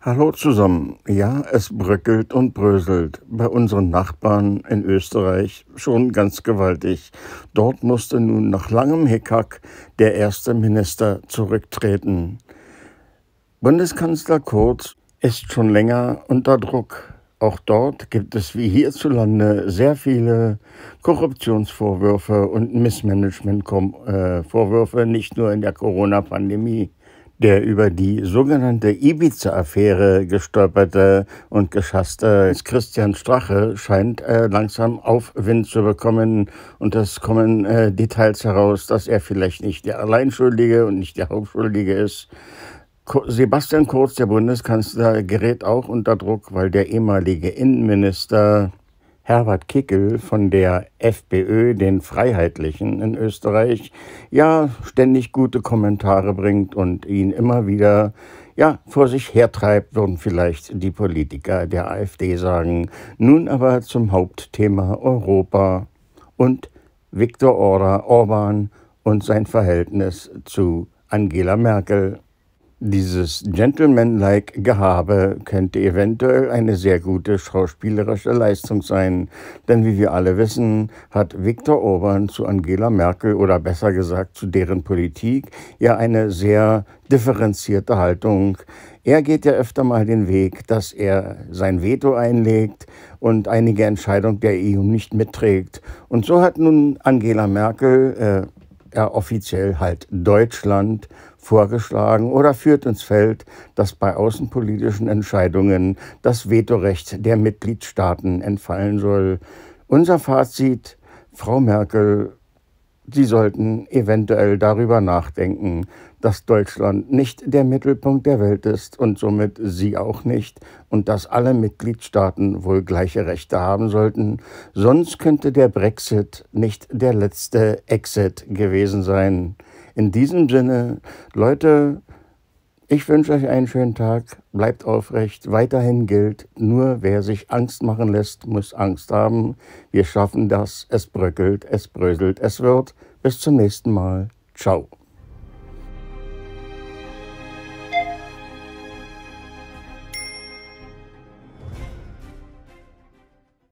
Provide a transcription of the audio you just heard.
Hallo zusammen. Ja, es bröckelt und bröselt. Bei unseren Nachbarn in Österreich schon ganz gewaltig. Dort musste nun nach langem Hickhack der erste Minister zurücktreten. Bundeskanzler Kurz ist schon länger unter Druck. Auch dort gibt es wie hierzulande sehr viele Korruptionsvorwürfe und Missmanagementvorwürfe, äh, nicht nur in der Corona-Pandemie. Der über die sogenannte Ibiza-Affäre gestolperte und geschasste Christian Strache scheint äh, langsam Aufwind zu bekommen und es kommen äh, Details heraus, dass er vielleicht nicht der Alleinschuldige und nicht der Hauptschuldige ist. Sebastian Kurz, der Bundeskanzler, gerät auch unter Druck, weil der ehemalige Innenminister Herbert Kickel von der FPÖ, den Freiheitlichen in Österreich, ja, ständig gute Kommentare bringt und ihn immer wieder ja, vor sich hertreibt, würden vielleicht die Politiker der AfD sagen. Nun aber zum Hauptthema Europa und Viktor Orban und sein Verhältnis zu Angela Merkel. Dieses Gentleman-like Gehabe könnte eventuell eine sehr gute schauspielerische Leistung sein, denn wie wir alle wissen, hat Viktor Orban zu Angela Merkel oder besser gesagt zu deren Politik ja eine sehr differenzierte Haltung. Er geht ja öfter mal den Weg, dass er sein Veto einlegt und einige Entscheidungen der EU nicht mitträgt. Und so hat nun Angela Merkel, äh, ja offiziell halt Deutschland, vorgeschlagen oder führt ins Feld, dass bei außenpolitischen Entscheidungen das Vetorecht der Mitgliedstaaten entfallen soll. Unser Fazit, Frau Merkel, Sie sollten eventuell darüber nachdenken, dass Deutschland nicht der Mittelpunkt der Welt ist und somit Sie auch nicht und dass alle Mitgliedstaaten wohl gleiche Rechte haben sollten, sonst könnte der Brexit nicht der letzte Exit gewesen sein. In diesem Sinne, Leute, ich wünsche euch einen schönen Tag, bleibt aufrecht, weiterhin gilt, nur wer sich Angst machen lässt, muss Angst haben. Wir schaffen das, es bröckelt, es bröselt, es wird. Bis zum nächsten Mal. Ciao.